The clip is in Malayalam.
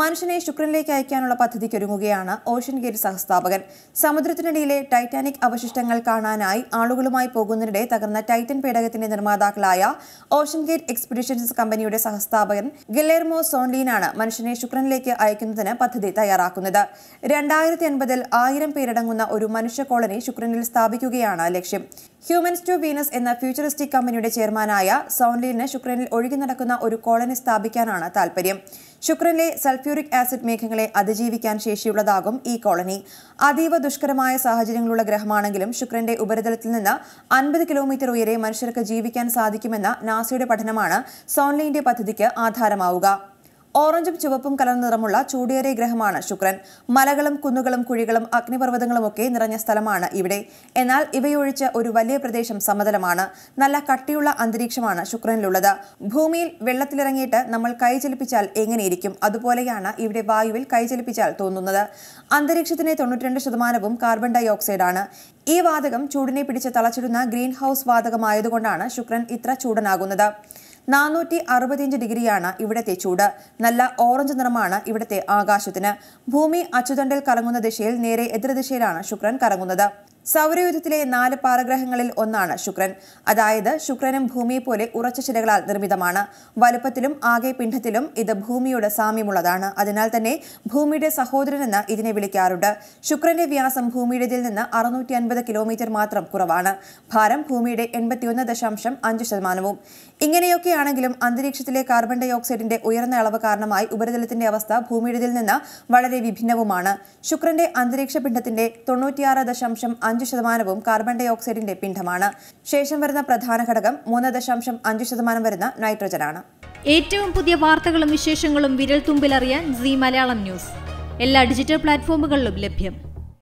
മനുഷ്യനെ ശുക്രനിലേക്ക് അയക്കാനുള്ള പദ്ധതിക്ക് ഒരുങ്ങുകയാണ് ഓഷ്യൻ ഗേറ്റ് സഹസ്ഥാപകൻ സമുദ്രത്തിനിടയിലെ ടൈറ്റാനിക് അവശിഷ്ടങ്ങൾ കാണാനായി ആളുകളുമായി പോകുന്നതിനിടെ തകർന്ന ടൈറ്റൻ പേടകത്തിന്റെ നിർമ്മാതാക്കളായ ഓഷ്യൻ ഗേറ്റ് എക്സ്പെഡിഷൻസ് കമ്പനിയുടെ സഹസ്ഥാപകൻ ഗില്ലേർമോ സോൺലീനാണ് മനുഷ്യനെ ശുക്രനിലേക്ക് അയക്കുന്നതിന് പദ്ധതി തയ്യാറാക്കുന്നത് രണ്ടായിരത്തി എൺപതിൽ ആയിരം പേരടങ്ങുന്ന ഒരു മനുഷ്യ കോളനി ശുക്രനിൽ സ്ഥാപിക്കുകയാണ് ലക്ഷ്യം ഹ്യൂമൻസ് ടു വീനസ് എന്ന ഫ്യൂച്ചറിസ്റ്റിക് കമ്പനിയുടെ ചെയർമാനായ സൗണ്ട്ലീനിന് ശുക്രനിൽ ഒഴുകി നടക്കുന്ന ഒരു കോളനി സ്ഥാപിക്കാനാണ് താൽപര്യം ശുക്രനിലെ സൾഫ്യൂറിക് ആസിഡ് മേഘങ്ങളെ അതിജീവിക്കാൻ ശേഷിയുള്ളതാകും ഈ കോളനി അതീവ ദുഷ്കരമായ സാഹചര്യങ്ങളുള്ള ഗ്രഹമാണെങ്കിലും ശുക്രന്റെ ഉപരിതലത്തിൽ നിന്ന് അൻപത് കിലോമീറ്റർ ഉയരെ മനുഷ്യർക്ക് ജീവിക്കാൻ സാധിക്കുമെന്ന നാസയുടെ പഠനമാണ് സോൺലിന്റെ പദ്ധതിക്ക് ആധാരമാവുക ഓറഞ്ചും ചുവപ്പും കലർന്ന നിറമുള്ള ചൂടേറിയ ഗ്രഹമാണ് ശുക്രൻ മലകളും കുന്നുകളും കുഴികളും അഗ്നിപർവ്വതങ്ങളുമൊക്കെ നിറഞ്ഞ സ്ഥലമാണ് ഇവിടെ എന്നാൽ ഇവയൊഴിച്ച് ഒരു വലിയ പ്രദേശം സമതലമാണ് നല്ല കട്ടിയുള്ള അന്തരീക്ഷമാണ് ശുക്രനിലുള്ളത് ഭൂമിയിൽ വെള്ളത്തിലിറങ്ങിയിട്ട് നമ്മൾ കൈചലിപ്പിച്ചാൽ എങ്ങനെയിരിക്കും അതുപോലെയാണ് ഇവിടെ വായുവിൽ കൈചലിപ്പിച്ചാൽ തോന്നുന്നത് അന്തരീക്ഷത്തിന്റെ തൊണ്ണൂറ്റിരണ്ട് ശതമാനവും കാർബൺ ഡൈ ഓക്സൈഡാണ് ഈ വാതകം ചൂടിനെ പിടിച്ച് തളച്ചിടുന്ന ഗ്രീൻ ഹൗസ് വാതകമായതുകൊണ്ടാണ് ശുക്രൻ ഇത്ര ചൂടനാകുന്നത് നാനൂറ്റി അറുപത്തിയഞ്ച് ഡിഗ്രിയാണ് ഇവിടത്തെ ചൂട് നല്ല ഓറഞ്ച് നിറമാണ് ഇവിടത്തെ ആകാശത്തിന് ഭൂമി അച്ചുതണ്ടിൽ കറങ്ങുന്ന ദിശയിൽ നേരെ എതിർദിശയിലാണ് ശുക്രൻ കറങ്ങുന്നത് സൗരയുദ്ധത്തിലെ നാല് പാറഗ്രഹങ്ങളിൽ ഒന്നാണ് ശുക്രൻ അതായത് ശുക്രനും ഭൂമിയെ പോലെ ഉറച്ച ശിലകളാൽ നിർമ്മിതമാണ് വലുപ്പത്തിലും ആകെ പിണ്ഡത്തിലും ഇത് ഭൂമിയോട് സാമ്യമുള്ളതാണ് അതിനാൽ തന്നെ ഭൂമിയുടെ സഹോദരനെന്ന് ഇതിനെ വിളിക്കാറുണ്ട് ശുക്രന്റെ വ്യാസം ഭൂമിയുടേതിൽ നിന്ന് അറുന്നൂറ്റി അൻപത് കിലോമീറ്റർ മാത്രം കുറവാണ് ഭാരം ഭൂമിയുടെ എൺപത്തിയൊന്ന് ദശാംശം അഞ്ച് ശതമാനവും ഇങ്ങനെയൊക്കെയാണെങ്കിലും അന്തരീക്ഷത്തിലെ കാർബൺ ഡൈ ഓക്സൈഡിന്റെ ഉയർന്ന അളവ് കാരണമായി ഉപരിതലത്തിന്റെ അവസ്ഥ ഭൂമിയുടേതിൽ നിന്ന് വളരെ വിഭിന്നവുമാണ് ശുക്രന്റെ അന്തരീക്ഷ പിണ്ഡത്തിന്റെ തൊണ്ണൂറ്റിയാറ് ദശാംശം അഞ്ച് ശതമാനവും കാർബൺ ഡൈ ഓക്സൈഡിന്റെ പിണ്ഡമാണ് ശേഷം വരുന്ന പ്രധാന ഘടകം മൂന്ന് ദശാംശം അഞ്ച് ശതമാനം വരുന്ന നൈട്രജനാണ് ഏറ്റവും പുതിയ വാർത്തകളും വിശേഷങ്ങളും വിരൽ തുമ്പിലറിയാൻ സി മലയാളം ന്യൂസ് എല്ലാ ഡിജിറ്റൽ പ്ലാറ്റ്ഫോമുകളിലും ലഭ്യം